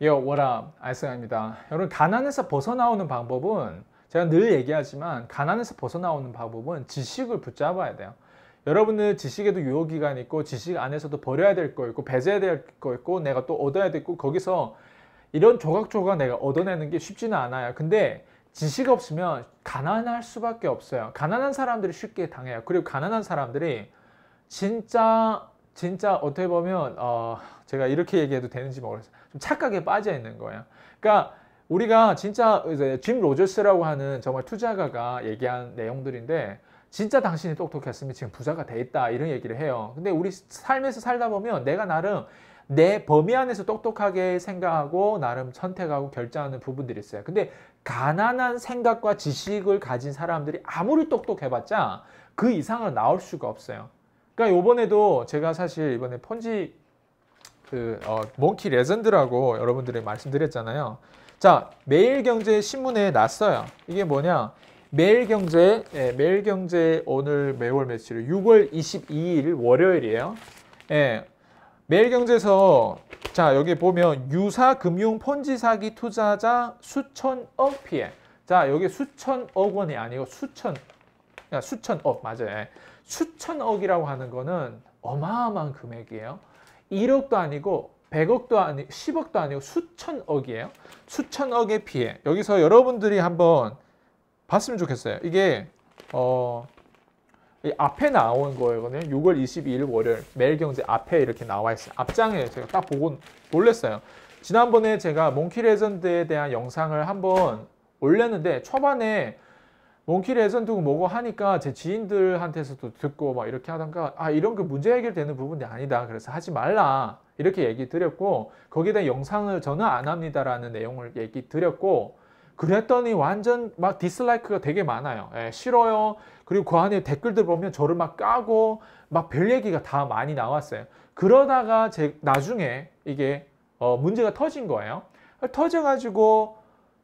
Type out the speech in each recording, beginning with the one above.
예, 워라 알승입니다. 여러분 가난에서 벗어나오는 방법은 제가 늘 얘기하지만 가난에서 벗어나오는 방법은 지식을 붙잡아야 돼요. 여러분은 지식에도 유효 기간이 있고 지식 안에서도 버려야 될 거 있고 배제해야 될 거 있고 내가 또 얻어야 되고 거기서 이런 조각조각 내가 얻어내는 게 쉽지는 않아요. 근데 지식 없으면 가난할 수밖에 없어요. 가난한 사람들이 쉽게 당해요. 그리고 가난한 사람들이 진짜 진짜 어떻게 보면 어, 제가 이렇게 얘기해도 되는지 모르겠어요. 좀 착각에 빠져 있는 거예요. 그러니까 우리가 진짜 이제 짐 로저스라고 하는 정말 투자가가 얘기한 내용들인데 진짜 당신이 똑똑했으면 지금 부자가 돼 있다 이런 얘기를 해요. 근데 우리 삶에서 살다 보면 내가 나름 내 범위 안에서 똑똑하게 생각하고 나름 선택하고 결정하는 부분들이 있어요. 근데 가난한 생각과 지식을 가진 사람들이 아무리 똑똑해봤자 그 이상으로 나올 수가 없어요. 그러니까 요번에도 제가 사실 이번에 펀지 그 어, 몽키 레전드라고 여러분들이 말씀드렸잖아요. 자, 매일경제 신문에 났어요. 이게 뭐냐? 매일경제, 예, 매일경제 오늘 매월 며칠? 6월 22일 월요일이에요. 예, 매일경제에서 자 여기 보면 유사금융 펀지 사기 투자자 수천억 피해. 자 여기 수천억 원이 아니고 수천 그러니까 아, 수천억 맞아요. 예. 수천억이라고 하는 거는 어마어마한 금액이에요. 1억도 아니고 100억도 아니고 10억도 아니고 수천억이에요. 수천억에 비해 여기서 여러분들이 한번 봤으면 좋겠어요. 이게 어 앞에 나온 거거든요. 6월 22일 월요일 매일경제 앞에 이렇게 나와 있어요. 앞장에 제가 딱 보고 놀랐어요. 지난번에 제가 몽키 레전드에 대한 영상을 한번 올렸는데 초반에 몽키를 예선 두고 뭐고 하니까 제 지인들한테서도 듣고 막 이렇게 하던가 아 이런 그 문제 해결되는 부분이 아니다 그래서 하지 말라 이렇게 얘기 드렸고 거기에 대한 영상을 저는 안 합니다라는 내용을 얘기 드렸고 그랬더니 완전 막 디슬라이크가 되게 많아요 예, 싫어요 그리고 그 안에 댓글들 보면 저를 막 까고 막 별 얘기가 다 많이 나왔어요 그러다가 제 나중에 이게 어, 문제가 터진 거예요 터져가지고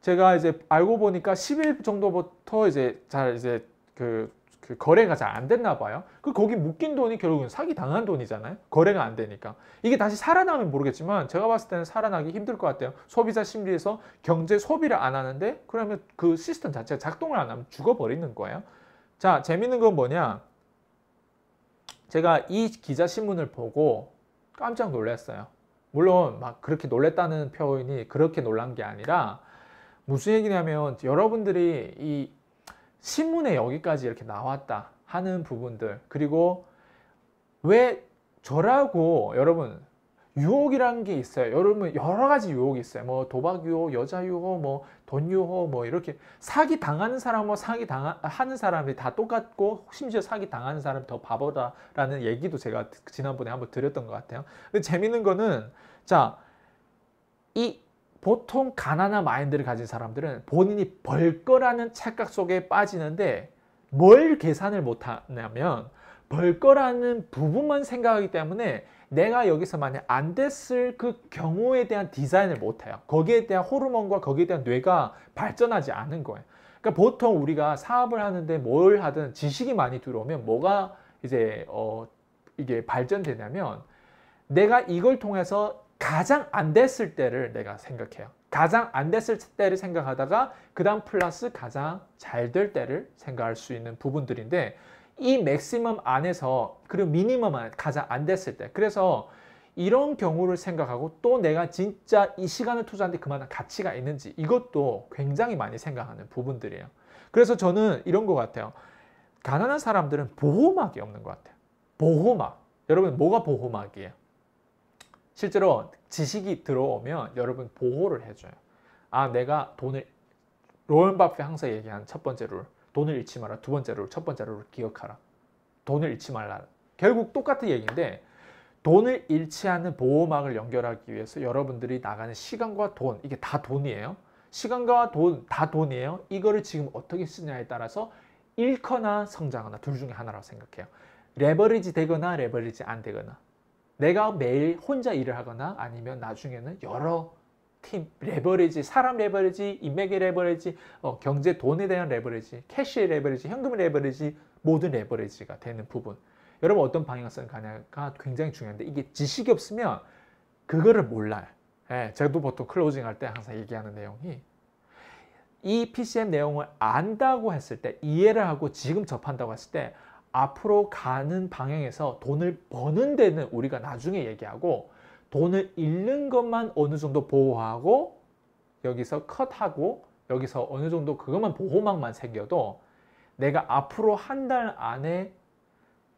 제가 이제 알고 보니까 10일 정도부터 이제 잘 이제 그, 그 거래가 잘 안 됐나 봐요. 그 거기 묶인 돈이 결국은 사기 당한 돈이잖아요. 거래가 안 되니까. 이게 다시 살아나면 모르겠지만 제가 봤을 때는 살아나기 힘들 것 같아요. 소비자 심리에서 경제 소비를 안 하는데 그러면 그 시스템 자체가 작동을 안 하면 죽어버리는 거예요. 자, 재밌는 건 뭐냐? 제가 이 기자 신문을 보고 깜짝 놀랐어요. 물론 막 그렇게 놀랬다는 표현이 그렇게 놀란 게 아니라 무슨 얘기냐면 여러분들이 이 신문에 여기까지 이렇게 나왔다 하는 부분들 그리고 왜 저라고 여러분 유혹이란 게 있어요. 여러분 여러 가지 유혹이 있어요. 뭐 도박 유혹, 여자 유혹, 뭐 돈 유혹, 뭐 이렇게 사기 당하는 사람과 뭐 사기 당하는 사람이 다 똑같고 심지어 사기 당하는 사람 더 바보다라는 얘기도 제가 지난번에 한번 드렸던 것 같아요. 근데 재밌는 거는 자이 보통 가난한 마인드를 가진 사람들은 본인이 벌 거라는 착각 속에 빠지는데 뭘 계산을 못하냐면 벌 거라는 부분만 생각하기 때문에 내가 여기서 만약 안 됐을 그 경우에 대한 디자인을 못해요. 거기에 대한 호르몬과 거기에 대한 뇌가 발전하지 않은 거예요. 그러니까 보통 우리가 사업을 하는데 뭘 하든 지식이 많이 들어오면 뭐가 이제 어 이게 발전되냐면 내가 이걸 통해서 가장 안 됐을 때를 내가 생각해요. 가장 안 됐을 때를 생각하다가 그 다음 플러스 가장 잘 될 때를 생각할 수 있는 부분들인데 이 맥시멈 안에서 그리고 미니멈 안에 가장 안 됐을 때 그래서 이런 경우를 생각하고 또 내가 진짜 이 시간을 투자하는데 그만한 가치가 있는지 이것도 굉장히 많이 생각하는 부분들이에요. 그래서 저는 이런 것 같아요. 가난한 사람들은 보호막이 없는 것 같아요. 보호막. 여러분 뭐가 보호막이에요? 실제로 지식이 들어오면 여러분 보호를 해줘요. 아 내가 돈을 로런 바페 항상 얘기한 첫 번째 룰 돈을 잃지 마라 두 번째 룰첫 번째 룰 기억하라 돈을 잃지 말라 결국 똑같은 얘기인데 돈을 잃지 않는 보호막을 연결하기 위해서 여러분들이 나가는 시간과 돈 이게 다 돈이에요 시간과 돈 다 돈이에요 이거를 지금 어떻게 쓰냐에 따라서 잃거나 성장하나 둘 중에 하나라고 생각해요 레버리지 되거나 레버리지 안 되거나 내가 매일 혼자 일을 하거나 아니면 나중에는 여러 팀 레버리지, 사람 레버리지, 인맥의 레버리지, 어, 경제 돈에 대한 레버리지, 캐시의 레버리지, 현금의 레버리지, 모든 레버리지가 되는 부분. 여러분 어떤 방향성 가냐가 굉장히 중요한데 이게 지식이 없으면 그거를 몰라요. 예, 가도 보통 클로징 할때 항상 얘기하는 내용이 이 PCM 내용을 안다고 했을 때 이해를 하고 지금 접한다고 했을 때 앞으로 가는 방향에서 돈을 버는 데는 우리가 나중에 얘기하고 돈을 잃는 것만 어느 정도 보호하고 여기서 컷하고 여기서 어느 정도 그것만 보호막만 생겨도 내가 앞으로 한 달 안에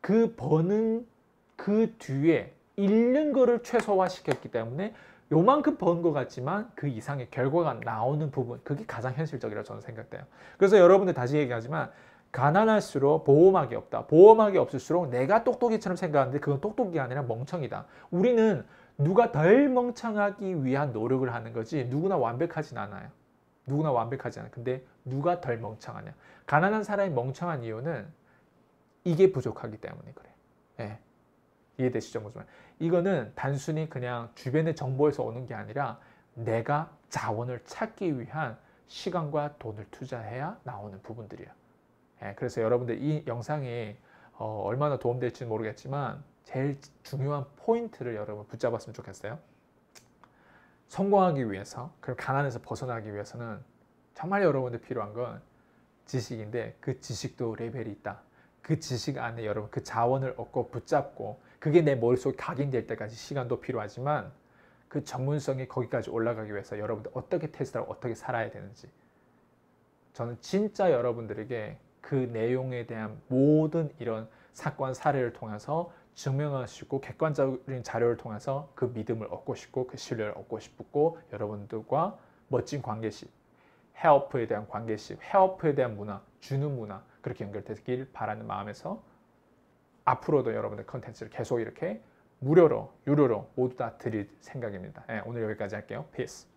그 버는 그 뒤에 잃는 거를 최소화 시켰기 때문에 요만큼 번 것 같지만 그 이상의 결과가 나오는 부분 그게 가장 현실적이라 고 저는 생각돼요 그래서 여러분들 다시 얘기하지만 가난할수록 보호막이 없다. 보호막이 없을수록 내가 똑똑이처럼 생각하는데 그건 똑똑이 아니라 멍청이다. 우리는 누가 덜 멍청하기 위한 노력을 하는 거지 누구나 완벽하진 않아요. 누구나 완벽하지 않아요. 근데 누가 덜 멍청하냐. 가난한 사람이 멍청한 이유는 이게 부족하기 때문에 그래. 예. 이해되시죠? 무슨 이거는 단순히 그냥 주변의 정보에서 오는 게 아니라 내가 자원을 찾기 위한 시간과 돈을 투자해야 나오는 부분들이에요 예, 그래서 여러분들 이 영상이 어, 얼마나 도움될지는 모르겠지만 제일 중요한 포인트를 여러분 붙잡았으면 좋겠어요. 성공하기 위해서, 그리고 가난에서 벗어나기 위해서는 정말 여러분들 필요한 건 지식인데 그 지식도 레벨이 있다. 그 지식 안에 여러분 그 자원을 얻고 붙잡고 그게 내 머릿속에 각인될 때까지 시간도 필요하지만 그 전문성이 거기까지 올라가기 위해서 여러분들 어떻게 테스트하고 어떻게 살아야 되는지 저는 진짜 여러분들에게 그 내용에 대한 모든 이런 사건 사례를 통해서 증명하시고 객관적인 자료를 통해서 그 믿음을 얻고 싶고 그 신뢰를 얻고 싶고 여러분들과 멋진 관계식 헤어프에 대한 관계식 헤어프에 대한 문화 주는 문화 그렇게 연결되길 바라는 마음에서 앞으로도 여러분들 컨텐츠를 계속 이렇게 무료로 유료로 모두 다 드릴 생각입니다. 예, 오늘 여기까지 할게요. Peace.